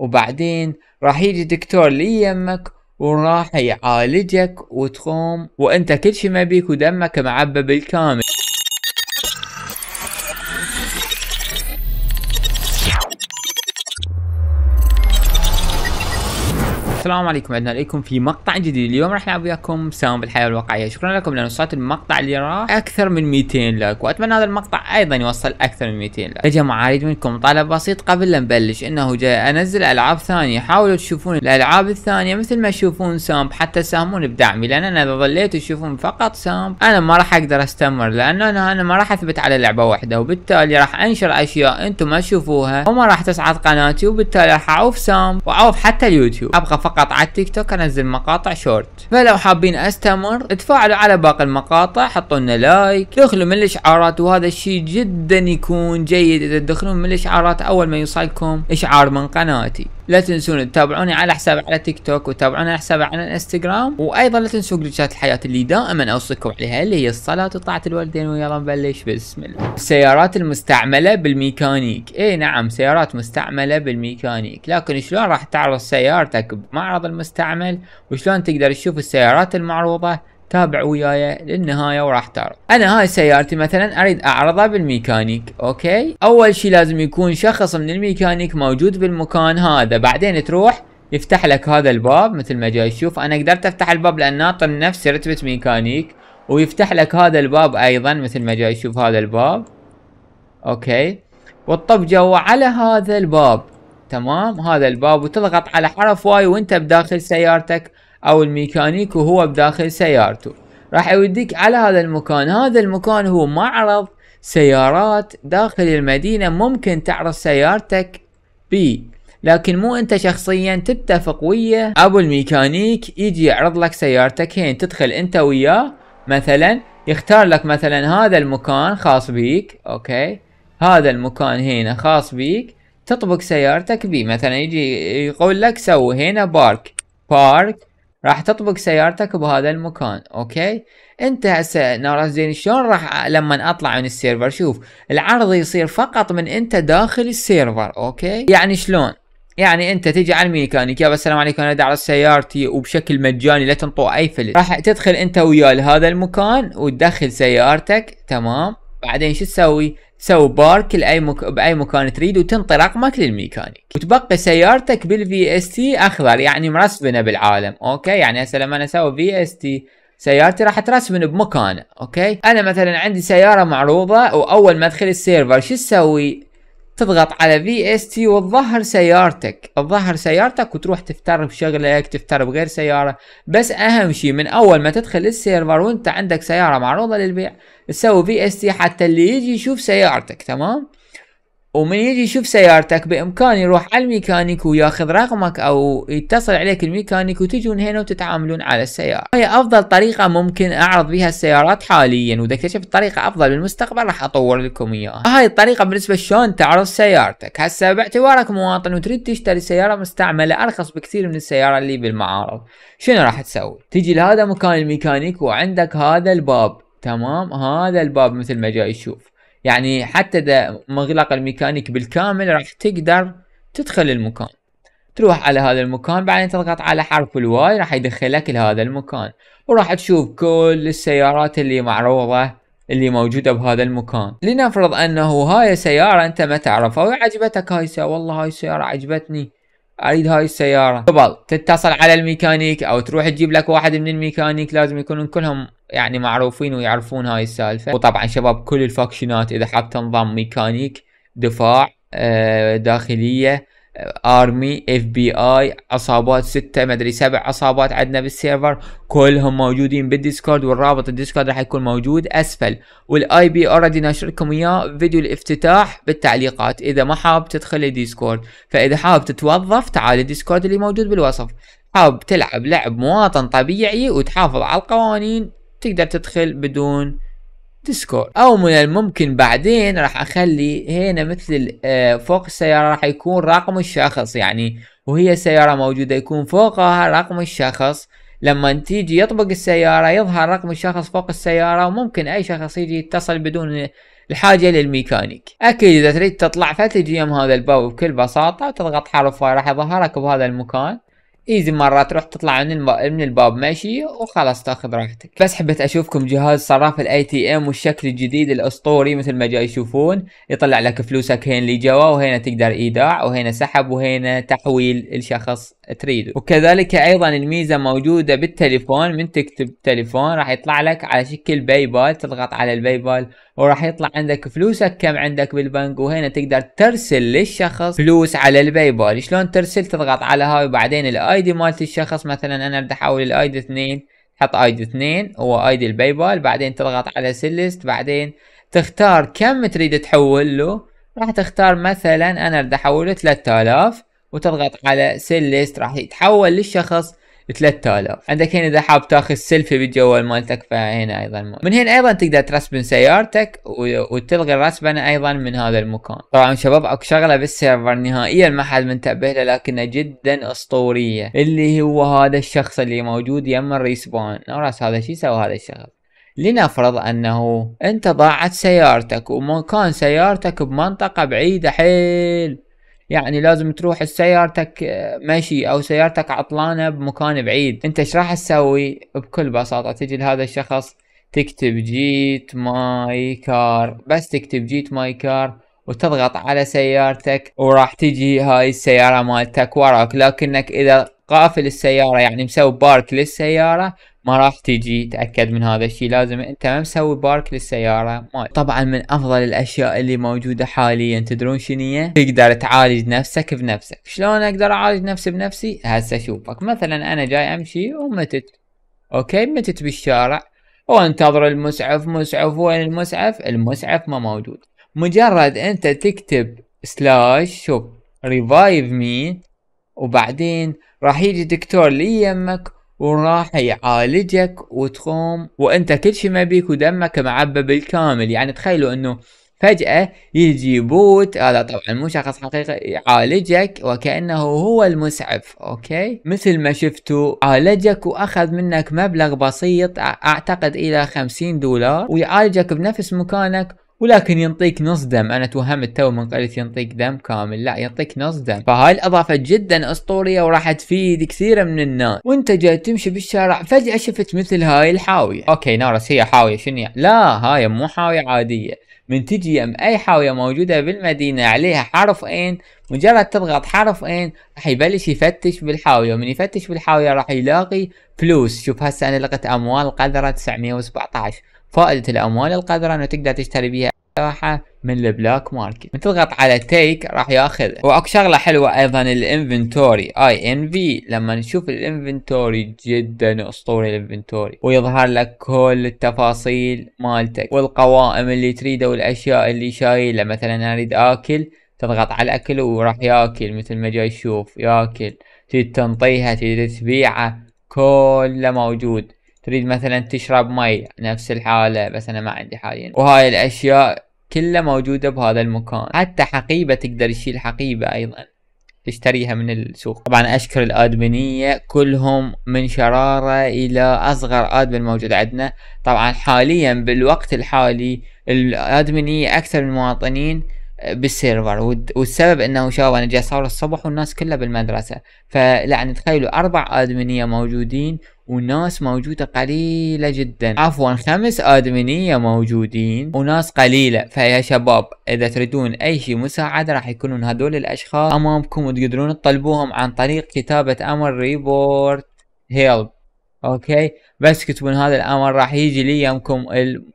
وبعدين راح يجي دكتور ليمك وراح يعالجك وتقوم وانت كل شي ما بيك ودمك معبى بالكامل السلام عليكم عدنا اليكم في مقطع جديد اليوم راح نلعب وياكم سام بالحياه الواقعيه شكرا لكم لان وصلت المقطع اللي راح اكثر من 200 لايك واتمنى هذا المقطع ايضا يوصل اكثر من 200 لايك يا جماعه اريد منكم طلب بسيط قبل لا نبلش انه جاي انزل العاب ثانيه حاولوا تشوفون الالعاب الثانيه مثل ما تشوفون سام حتى تساهمون بدعمي لان انا اذا ظليتوا تشوفون فقط سام انا ما راح اقدر استمر لان انا انا ما راح اثبت على لعبه واحده وبالتالي راح انشر اشياء انتم ما تشوفوها وما راح تصعد قناتي وبالتالي راح اعوف سام واعوف حتى اليوتيوب ابقى فقط مقاطع التيك توك انزل مقاطع شورت فلو حابين استمر تفاعلوا على باقي المقاطع حطوا لنا لايك دخلوا من الاشعارات وهذا الشيء جدا يكون جيد اذا تدخلون من الاشعارات اول ما يوصلكم اشعار من قناتي لا تنسون تتابعوني على حسابي على تيك توك وتابعوني على حسابي على الانستغرام وايضا لا تنسوا جلتشات الحياه اللي دائما اوصيكم عليها اللي هي الصلاه وطاعه الوالدين ويلا نبلش بسم الله السيارات المستعمله بالميكانيك اي نعم سيارات مستعمله بالميكانيك لكن شلون راح تعرض سيارتك بمعرض المستعمل وشلون تقدر تشوف السيارات المعروضه تابع وياي للنهاية وراح تعرض. انا هاي سيارتي مثلا اريد اعرضها بالميكانيك اوكي اول شيء لازم يكون شخص من الميكانيك موجود بالمكان هذا بعدين تروح يفتح لك هذا الباب مثل ما جاي تشوف انا قدرت افتح الباب لان ناطر نفس رتبة ميكانيك ويفتح لك هذا الباب ايضا مثل ما جاي تشوف هذا الباب اوكي وتطب جوا على هذا الباب تمام هذا الباب وتضغط على حرف واي وانت بداخل سيارتك او الميكانيك وهو بداخل سيارته راح يوديك على هذا المكان هذا المكان هو معرض سيارات داخل المدينة ممكن تعرض سيارتك بي لكن مو انت شخصيا تتفق ويا ابو الميكانيك يجي يعرض لك سيارتك هين تدخل انت وياه مثلا يختار لك مثلا هذا المكان خاص بيك اوكي هذا المكان هنا خاص بيك تطبق سيارتك بيه مثلا يجي يقول لك سوي هنا بارك بارك راح تطبق سيارتك بهذا المكان اوكي انت هسه ناراس زين شلون راح لما اطلع من السيرفر شوف العرض يصير فقط من انت داخل السيرفر اوكي يعني شلون يعني انت تجي على الميكانيك يا السلام عليكم انا اعرض سيارتي وبشكل مجاني لا تنطوا اي فلس راح تدخل انت وياه لهذا المكان وتدخل سيارتك تمام بعدين شو تسوي سو بارك لاي مك... باي مكان تريد وتنطي رقمك للميكانيك وتبقي سيارتك بالفي اس تي اخضر يعني مرسبنه بالعالم اوكي يعني هسه لما انا اسوي في اس تي سيارتي راح ترسبن بمكانه اوكي انا مثلا عندي سياره معروضه واول ما ادخل السيرفر شو تسوي تضغط على في اس تي وتظهر سيارتك تظهر سيارتك وتروح تفتر بشغلك تفتر بغير سيارة بس اهم شيء من اول ما تدخل السيرفر وانت عندك سيارة معروضة للبيع تسوي في اس تي حتى اللي يجي يشوف سيارتك تمام ومن يجي يشوف سيارتك بامكانه يروح على الميكانيك وياخذ رقمك او يتصل عليك الميكانيك وتجون هنا وتتعاملون على السياره هي افضل طريقه ممكن اعرض بها السيارات حاليا واذا اكتشفت طريقه افضل بالمستقبل راح اطور لكم اياها هاي الطريقه بالنسبه شلون تعرض سيارتك هسه باعتبارك مواطن وتريد تشتري سياره مستعمله ارخص بكثير من السياره اللي بالمعارض شنو راح تسوي تجي لهذا مكان الميكانيك وعندك هذا الباب تمام هذا الباب مثل ما جاي يشوف يعني حتى اذا مغلق الميكانيك بالكامل راح تقدر تدخل المكان تروح على هذا المكان بعدين تضغط على حرف الواي راح يدخلك لهذا المكان وراح تشوف كل السيارات اللي معروضة اللي موجودة بهذا المكان لنفرض انه هاي سيارة انت ما تعرفها وعجبتك هاي السيارة والله هاي السيارة عجبتني اريد هاي السيارة قبل تتصل على الميكانيك او تروح تجيب لك واحد من الميكانيك لازم يكونون كلهم يعني معروفين ويعرفون هاي السالفة وطبعا شباب كل الفاكشنات اذا حاب تنضم ميكانيك دفاع آه، داخلية آه، ارمي اف بي اي عصابات ستة مدري سبع عصابات عندنا بالسيرفر كلهم موجودين بالديسكورد والرابط الديسكورد راح يكون موجود اسفل والاي بي اوريدي ناشركم اياه فيديو الافتتاح بالتعليقات اذا ما حاب تدخل الديسكورد فاذا حاب تتوظف تعال الديسكورد اللي موجود بالوصف حاب تلعب لعب مواطن طبيعي وتحافظ على القوانين تقدر تدخل بدون ديسكورد او من الممكن بعدين راح اخلي هنا مثل آه، فوق السيارة راح يكون رقم الشخص يعني وهي سيارة موجودة يكون فوقها رقم الشخص لما تيجي يطبق السيارة يظهر رقم الشخص فوق السيارة وممكن اي شخص يجي يتصل بدون الحاجة للميكانيك اكيد اذا تريد تطلع فتجي يم هذا الباب بكل بساطة وتضغط حرف واي راح يظهرك بهذا المكان ايزي مره تروح تطلع من من الباب ماشي وخلاص تاخذ راحتك بس حبيت اشوفكم جهاز صراف الاي تي ام والشكل الجديد الاسطوري مثل ما جاي يشوفون يطلع لك فلوسك هين اللي جوا وهنا تقدر ايداع وهنا سحب وهنا تحويل الشخص تريده وكذلك ايضا الميزه موجوده بالتليفون من تكتب تليفون راح يطلع لك على شكل باي بال تضغط على الباي بال وراح يطلع عندك فلوسك كم عندك بالبنك وهنا تقدر ترسل للشخص فلوس على الباي بال شلون ترسل تضغط على هاي وبعدين الاي دي مالت الشخص مثلا انا بدي احول الاي دي 2 حط اي دي 2 هو اي دي الباي بال بعدين تضغط على سيلست بعدين تختار كم تريد تحول له راح تختار مثلا انا بدي احوله 3000 وتضغط على سيل ليست راح يتحول للشخص 3000 عندك هنا اذا حاب تاخذ سيلفي بالجوال مالتك فهنا ايضا م... من هنا ايضا تقدر ترسبن سيارتك وتلغي الرسبنه ايضا من هذا المكان طبعا شباب اكو شغله بالسيرفر نهائيا ما حد منتبه له لكنها جدا اسطوريه اللي هو هذا الشخص اللي موجود يم الريسبون راس هذا شو يسوي هذا الشخص لنفرض انه انت ضاعت سيارتك ومكان سيارتك بمنطقة بعيدة حيل يعني لازم تروح سيارتك آه، مشي او سيارتك عطلانه بمكان بعيد انت ايش راح تسوي بكل بساطه تجي لهذا الشخص تكتب جيت ماي كار بس تكتب جيت ماي كار وتضغط على سيارتك وراح تجي هاي السيارة مالتك وراك لكنك اذا قافل السيارة يعني مسوي بارك للسيارة ما راح تجي تاكد من هذا الشيء لازم انت ما مسوي بارك للسياره ما طبعا من افضل الاشياء اللي موجوده حاليا تدرون شنو تقدر تعالج نفسك بنفسك شلون اقدر اعالج نفسي بنفسي هسه اشوفك مثلا انا جاي امشي ومتت اوكي متت بالشارع وانتظر المسعف مسعف وين المسعف المسعف ما موجود مجرد انت تكتب سلاش شوف ريفايف مي وبعدين راح يجي دكتور لي يمك وراح يعالجك وتقوم وانت كل شيء ما بيك ودمك معبى بالكامل يعني تخيلوا انه فجأة يجي بوت هذا طبعا مو شخص حقيقي يعالجك وكأنه هو المسعف اوكي مثل ما شفتوا عالجك واخذ منك مبلغ بسيط اعتقد الى 50 دولار ويعالجك بنفس مكانك ولكن ينطيك نص دم انا توهمت تو من قلت ينطيك دم كامل لا ينطيك نص دم فهاي الاضافه جدا اسطوريه وراح تفيد كثير من الناس وانت جاي تمشي بالشارع فجاه شفت مثل هاي الحاويه اوكي نارس هي حاويه شنو لا هاي مو حاويه عاديه من تجي يم اي حاويه موجوده بالمدينه عليها حرف ان مجرد تضغط حرف ان راح يبلش يفتش بالحاويه ومن يفتش بالحاويه راح يلاقي فلوس شوف هسه انا لقيت اموال قذره 917 فائده الاموال القذره انه تقدر تشتري بيها راحه من البلاك ماركت تضغط على تيك راح ياخذ واكو شغله حلوه ايضا الانفنتوري اي ان في لما نشوف الانفنتوري جدا اسطوري الانفنتوري ويظهر لك كل التفاصيل مالتك والقوائم اللي تريده والاشياء اللي شايله مثلا اريد اكل تضغط على الاكل وراح ياكل مثل ما جاي يشوف ياكل تريد تنطيها تريد تبيعه كله موجود تريد مثلا تشرب مي نفس الحالة بس انا ما عندي حاليا وهاي الاشياء كلها موجودة بهذا المكان حتى حقيبة تقدر تشيل حقيبة ايضا تشتريها من السوق طبعا اشكر الادمنية كلهم من شرارة الى اصغر ادمن موجود عندنا طبعا حاليا بالوقت الحالي الادمنية اكثر من المواطنين بالسيرفر والسبب انه شباب انا جاي صار الصبح والناس كلها بالمدرسة فلعن تخيلوا اربع ادمنية موجودين وناس موجودة قليلة جدا عفوا خمس ادمنية موجودين وناس قليلة فيا شباب اذا تريدون اي شيء مساعدة راح يكونون هذول الاشخاص امامكم وتقدرون تطلبوهم عن طريق كتابة امر ريبورت هيلب اوكي بس تكتبون هذا الامر راح يجي لي يمكم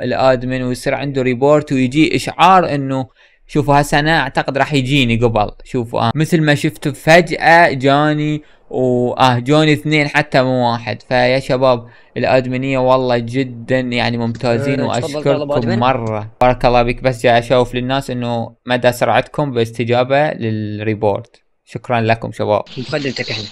الادمن ويصير عنده ريبورت ويجي اشعار انه شوفوا هسه انا اعتقد راح يجيني قبل شوفوا آه. مثل ما شفتوا فجأة جاني واه جوني اثنين حتى مو واحد فيا شباب الادمنيه والله جدا يعني ممتازين إيه، واشكركم مره بارك الله بك بس جاي اشوف للناس انه مدى سرعتكم باستجابه للريبورت شكرا لكم شباب مقدمتك احنا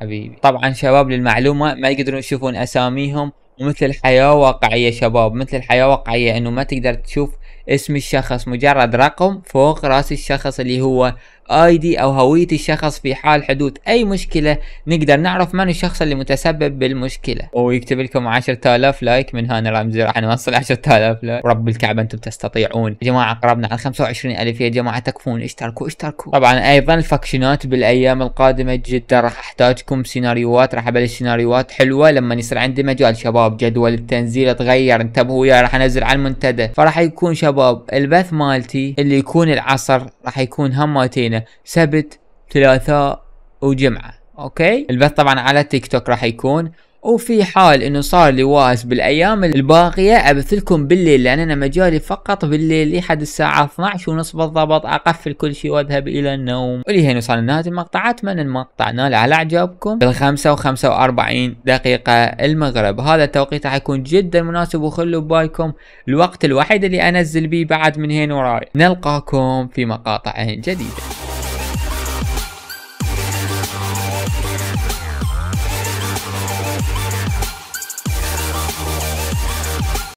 حبيبي طبعا شباب للمعلومه ما يقدرون يشوفون اساميهم ومثل الحياه واقعيه شباب مثل الحياه واقعيه انه ما تقدر تشوف اسم الشخص مجرد رقم فوق راس الشخص اللي هو اي دي او هويه الشخص في حال حدوث اي مشكله نقدر نعرف من الشخص اللي متسبب بالمشكله ويكتب لكم 10000 لايك من هنا رمزي راح نوصل 10000 لايك رب الكعبه انتم تستطيعون يا جماعه قربنا على 25000 يا جماعه تكفون اشتركوا اشتركوا طبعا ايضا الفاكشنات بالايام القادمه جدا راح احتاجكم سيناريوهات راح ابلش سيناريوهات حلوه لما يصير عندي مجال شباب جدول التنزيل تغير انتبهوا يا راح انزل على المنتدى فراح يكون شباب البث مالتي اللي يكون العصر راح يكون هماتين سبت ثلاثاء وجمعة اوكي البث طبعا على تيك توك راح يكون وفي حال انه صار لي واس بالايام الباقيه ابث لكم بالليل لان انا مجالي فقط بالليل لحد الساعه 12 ونص بالضبط اقفل كل شيء واذهب الى النوم ولهنا وصلنا لنهايه المقطع اتمنى المقطع نال على اعجابكم بالخمسة وخمسة واربعين دقيقه المغرب هذا التوقيت راح يكون جدا مناسب وخلوا ببالكم الوقت الوحيد اللي انزل بيه بعد من هين وراي نلقاكم في مقاطع جديده